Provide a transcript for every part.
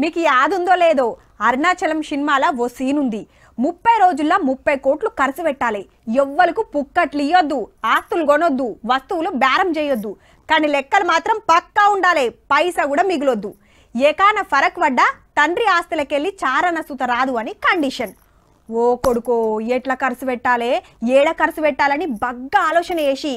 మీకు యాదుందో లేదో అరుణాచలం సినిమాల ఓ సీన్ ఉంది ముప్పై రోజుల్లో ముప్పై కోట్లు ఖర్చు పెట్టాలి ఎవ్వలకు పుక్కట్లు ఇయ్యొద్దు ఆస్తులు కొనొద్దు వస్తువులు బేరం చేయొద్దు కానీ లెక్కలు మాత్రం పక్కా ఉండాలి పైసా కూడా మిగిలొద్దు ఏకాన ఫరక్ వడ్డ తండ్రి ఆస్తులకెళ్ళి చారణ సుత రాదు అని కండిషన్ ఓ కొడుకో ఎట్లా ఖర్చు పెట్టాలే ఏడ ఖర్చు పెట్టాలని బగ్గా ఆలోచన చేసి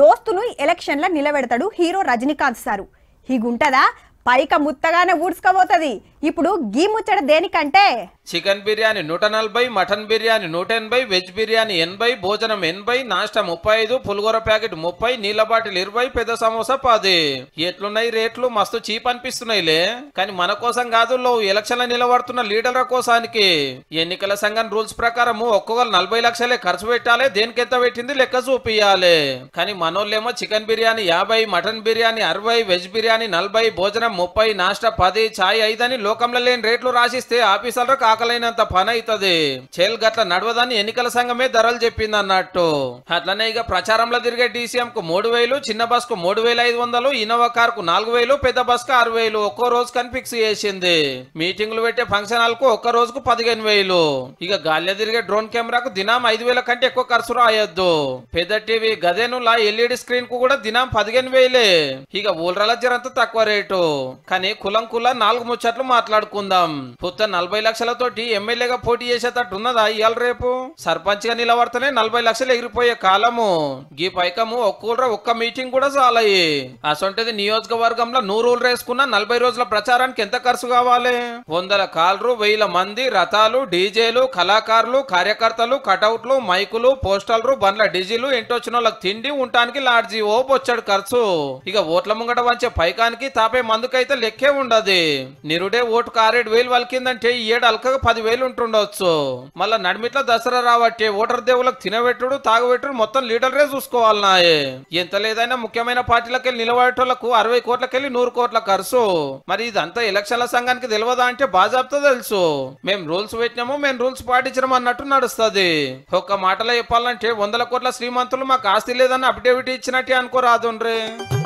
దోస్తును ఎలక్షన్లో నిలబెడతాడు హీరో రజనీకాంత్ సారు హీగుంటదా పైక ముత్తగానే ఊడ్చుకోబోతుంది ఇప్పుడు గీ ముచ్చట దేనికంటే చికెన్ బిర్యానీ నూట నలభై మటన్ బిర్యానీ నూట ఎనభై వెజ్ బిర్యానీ ఎనభై భోజనం ఎనభై నాష్టం ముప్పై ఐదు పులిగూర ప్యాకెట్ ముప్పై నీళ్ళ బాటిల్ ఇరవై పెద్ద సమోసా పది ఎట్లున్నాయి రేట్లు మస్తు చీప్ అనిపిస్తున్నాయిలే కానీ మన కోసం కాదు ఎలక్షన్ల నిలబడుతున్న లీడర్ల కోసానికి ఎన్నికల సంఘం రూల్స్ ప్రకారం ఒక్కొక్కరు నలభై లక్షలే ఖర్చు పెట్టాలి దేనికి ఎంత పెట్టింది లెక్క చూపియాలి కానీ మనోళ్ళేమో చికెన్ బిర్యానీ యాభై మటన్ బిర్యానీ అరవై వెజ్ బిర్యానీ నలభై భోజనం ముప్పై నాష్ట పది ఛాయ్ ఐదని లోకంలో లేని రేట్లు రాసిస్తే ఆఫీసర్లకు ఆకలైనంత పని అవుతుంది చెల్ గట్ల నడవదని ఎన్నికల సంఘమే ధరలు చెప్పింది అన్నట్టు అట్లనే ఇక ప్రచారంలో తిరిగే డీసీఎం కు మూడు వేలు చిన్న బస్ కు మూడు వేల ఐదు వందలు ఇన్నోవా కార్ కు నాలుగు వేలు పెద్ద బస్ కు ఆరు వేలు ఒక్కో రోజు కని ఫిక్స్ చేసింది మీటింగ్లు పెట్టే ఫంక్షన్ హాల్ కు ఒక్క రోజుకు పదిహేను వేలు ఇక గాలి తిరిగే డ్రోన్ కెమెరాకు దినం ఐదు వేల కంటే ఎక్కువ ఖర్చు రాయొద్దు పెద్ద టీవీ లా ఎల్ఈడి స్క్రీన్ కు కూడా దినం పదిహేను వేలే ఇక ఊలరాల జరంత తక్కువ రేటు కానీ కులం కులం నాలుగు ముచ్చట్లు మాట్లాడుకుందాం పుత్త నలభై లక్షలతోటి ఎమ్మెల్యేగా పోటీ చేసేటట్టు ఉన్నదా ఇవాళ రేపు సర్పంచ్ గా నిలబడతనే నలభై లక్షలు ఎగిరిపోయే కాలము గీ పైకము ఒక్కూర ఒక్క మీటింగ్ కూడా చాలయ్యి అసొంటిది నియోజకవర్గంలో నూరు రూలు రేసుకున్న నలభై రోజుల ప్రచారానికి ఎంత ఖర్చు కావాలి వందల కాళ్ళు వెయ్యిల మంది రథాలు డీజేలు కళాకారులు కార్యకర్తలు కటౌట్లు మైకులు పోస్టర్లు బండ్ల డీజీలు ఇంటొచ్చిన వాళ్ళకి తిండి ఉండటానికి లాడ్జీ ఓ బొచ్చాడు ఖర్చు ఇక ఓట్ల ముంగట వంచే పైకానికి తాపే మందు అందుకైతే లెక్కే ఉండదు నిరుడే ఓటుకు ఆరేడు వేలు వలికిందంటే ఈ ఏడు అలకగా పదివేలు ఉంటుండొచ్చు మళ్ళా నడిమిట్ల దసరా రావట్టే ఓటర్ దేవులకు తినబెట్టుడు తాగబెట్టుడు మొత్తం లీడర్లే చూసుకోవాలన్నాయే ఎంత లేదైనా ముఖ్యమైన పార్టీలకెళ్ళి నిలబడేటోళ్లకు అరవై కోట్లకెళ్ళి నూరు కోట్ల ఖర్చు మరి ఇదంతా ఎలక్షన్ల సంఘానికి తెలియదా అంటే బాజాబ్తో తెలుసు మేము రూల్స్ పెట్టినాము మేము రూల్స్ పాటించడం అన్నట్టు నడుస్తుంది ఒక్క మాటలో చెప్పాలంటే వందల కోట్ల శ్రీమంతులు మాకు ఆస్తి లేదని అఫిడేవిట్ ఇచ్చినట్టే అనుకోరాదు రే